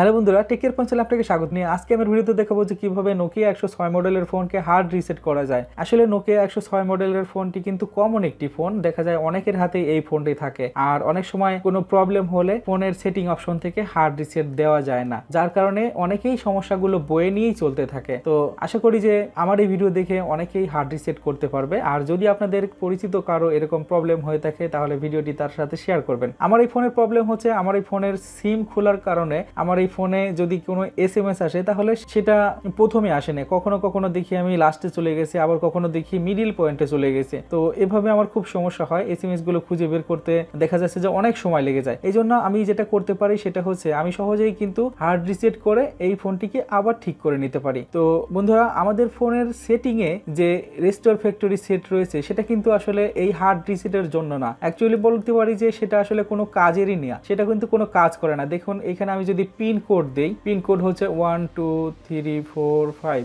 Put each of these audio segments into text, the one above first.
hello বন্ধুরা টেকের পঞ্চাল আপনাকে স্বাগত নিয়ে আজকে আমার ভিডিওতে দেখাবো যে কীভাবে নোকিয়া একশো ছয় মডেলের ফোনকে হার্ড রিসেট করা যায় আসলে নোকিয়া একশো ছয় মডেলের ফোনটি কিন্তু কমন একটি ফোন দেখা যায় অনেকের হাতে এই ফোনটি থাকে আর অনেক সময় কোনো প্রবলেম হলে ফোনের সেটিং অপশন থেকে হার্ড রিসেট দেওয়া যায় না যার কারণে অনেকেই সমস্যাগুলো বয়ে নিয়েই চলতে থাকে তো আশা করি যে আমার এই ভিডিও দেখে অনেকেই হার্ড রিসেট করতে পারবে আর যদি আপনাদের পরিচিত কারো এরকম প্রবলেম হয়ে থাকে তাহলে ভিডিওটি তার সাথে শেয়ার করবেন আমার এই ফোনের প্রবলেম হচ্ছে আমার এই ফোনের সিম খোলার কারণে আমার এই ফোনে যদি কোনো এস এম এস আসে তাহলে সেটা প্রথমে আসে না কখনো কখনো দেখি আমি লাস্টে চলে গেছি আবার কখনো দেখি মিডিল পয়েন্টে চলে গেছে তো এভাবে আমার খুব সমস্যা হয় এস এম এস গুলো খুঁজে বের করতে দেখা যাচ্ছে যে অনেক সময় লেগে যায় এই জন্য আমি যেটা করতে পারি সেটা হচ্ছে আমি সহজেই কিন্তু হার্ড রিসেট করে এই ফোনটিকে আবার ঠিক করে নিতে পারি তো বন্ধুরা আমাদের ফোনের সেটিংয়ে যে রেস্টোর ফ্যাক্টরি সেট রয়েছে সেটা কিন্তু আসলে এই হার্ড রিসেটের জন্য না অ্যাকচুয়ালি বলতে পারি যে সেটা আসলে কোনো কাজেরই নেয়া সেটা কিন্তু কোনো কাজ করে না দেখুন এখানে আমি যদি পিন পিনকোড দেই পিনকোড হচ্ছে one two three four five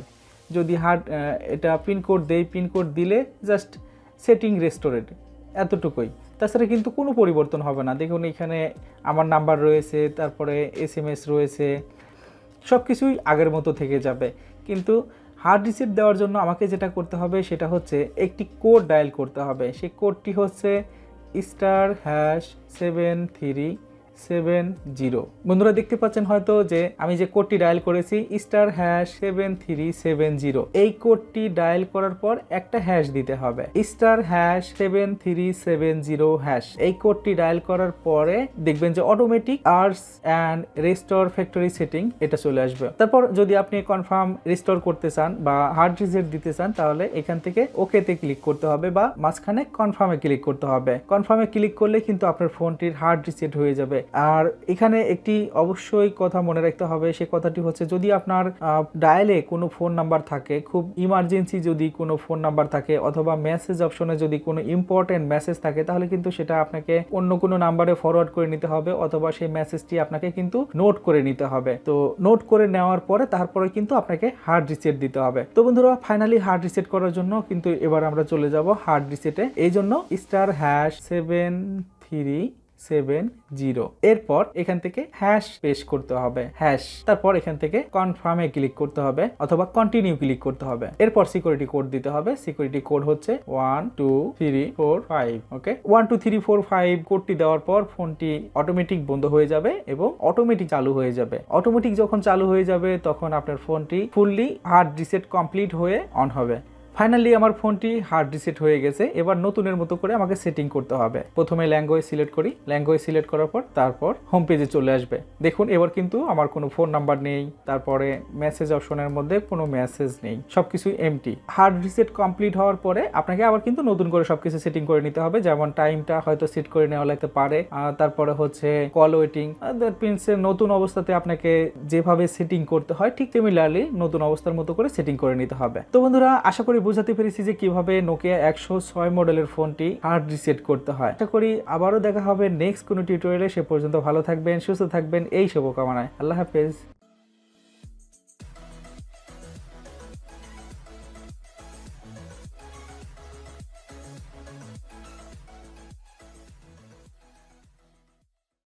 যদি হার্ড এটা পিনকোড দেই পিনকোড দিলে জাস্ট সেটিং রেস্টুরেন্ট এতটুকুই তাছাড়া কিন্তু কোনো পরিবর্তন হবে না দেখুন এখানে আমার নাম্বার রয়েছে তারপরে এস এম এস রয়েছে সব কিছুই আগের মতো থেকে যাবে কিন্তু হার্ড রিসিপ্ট দেওয়ার জন্য আমাকে যেটা করতে হবে সেটা হচ্ছে একটি কোড ডায়াল করতে হবে সেই কোডটি হচ্ছে star hash seven three seven zero বন্ধুরা দেখতে পাচ্ছেন হয়তো যে আমি যে কোডটি ডায়াল করেছি star hash seven three seven zero এই কোডটি ডায়াল করার পর একটা হ্যাশ দিতে হবে star hash seven three seven zero hash এই কোডটি ডায়াল করার পরে দেখবেন যে automatic arts and restore factory setting এটা চলে আসবে তারপর যদি আপনি কনফার্ম রিস্টোর করতে চান বা হার্ড রিসেট দিতে চান তাহলে এখান থেকে ওকেতে ক্লিক করতে হবে বা মাঝখানে কনফার্মে ক্লিক করতে হবে কনফার্মে ক্লিক করলে কিন্তু আপনার ফোনটির হার্ড রিসেট হয়ে যাবে আর এখানে একটি অবশ্যই কথা মনে রাখতে হবে সে কথাটি হচ্ছে যদি আপনার ডায়ালে কোনো ফোন নাম্বার থাকে খুব ইমার্জেন্সি যদি কোনো ফোন নাম্বার থাকে অথবা মেসেজ অপশনে যদি কোনো ইম্পর্টেন্ট মেসেজ থাকে তাহলে কিন্তু সেটা আপনাকে অন্য কোনো নাম্বারে ফরওয়ার্ড করে নিতে হবে অথবা সেই মেসেজটি আপনাকে কিন্তু নোট করে নিতে হবে তো নোট করে নেওয়ার পরে তারপরে কিন্তু আপনাকে হার্ড রিসেট দিতে হবে তো বন্ধুরা ফাইনালি হার্ড রিসেট করার জন্য কিন্তু এবার আমরা চলে যাব হার্ড রিসেটে এই জন্য star hash seven three seven zero এরপর এখান থেকে হ্যাশ পেশ করতে হবে হ্যাশ তারপর এখান থেকে কনফার্মে ক্লিক করতে হবে অথবা কন্টিনিউ ক্লিক করতে হবে এরপর সিকিউরিটি কোড দিতে হবে সিকিউরিটি কোড হচ্ছে one two three four five okay one two three four five কোডটি দেওয়ার পর ফোনটি অটোমেটিক বন্ধ হয়ে যাবে এবং অটোমেটিক চালু হয়ে যাবে অটোমেটিক যখন চালু হয়ে যাবে তখন আপনার ফোনটি ফুললি হার্ড রিসেট কমপ্লিট হয়ে অন হবে ফাইনালি আমার ফোনটি হার্ড রিসেট হয়ে গেছে এবার নতুনের মতো করে আমাকে সেটিং করতে হবে প্রথমে ল্যাঙ্গুয়েজ সিলেক্ট করি ল্যাঙ্গুয়েজ সিলেক্ট করার পর তারপর হোম পেজে চলে আসবে দেখুন এবার কিন্তু আমার কোনো ফোন নাম্বার নেই তারপরে মেসেজ অপশনের মধ্যে কোনো মেসেজ নেই সবকিছু এমটি হার্ড রিসেট কমপ্লিট হওয়ার পরে আপনাকে আবার কিন্তু নতুন করে সবকিছু সেটিং করে নিতে হবে যেমন টাইমটা হয়তো সেট করে নেওয়া লাগতে পারে তারপরে হচ্ছে কল ওয়েটিং প্রিন্সের নতুন অবস্থাতে আপনাকে যেভাবে সেটিং করতে হয় ঠিক সিমিলারলি নতুন অবস্থার মতো করে সেটিং করে নিতে হবে তো বন্ধুরা আশা করি বোঝাতে পেরেছি যে কিভাবে নোকিয়া একশো ছয় মডেলের ফোনটি হার্ড রিসেট করতে হয় আশা করি আবারও দেখা হবে নেক্সট কোনো টিউটোরিয়ালে সে পর্যন্ত ভালো থাকবেন সুস্থ থাকবেন এই শুভকামনায় আল্লাহ হাফেজ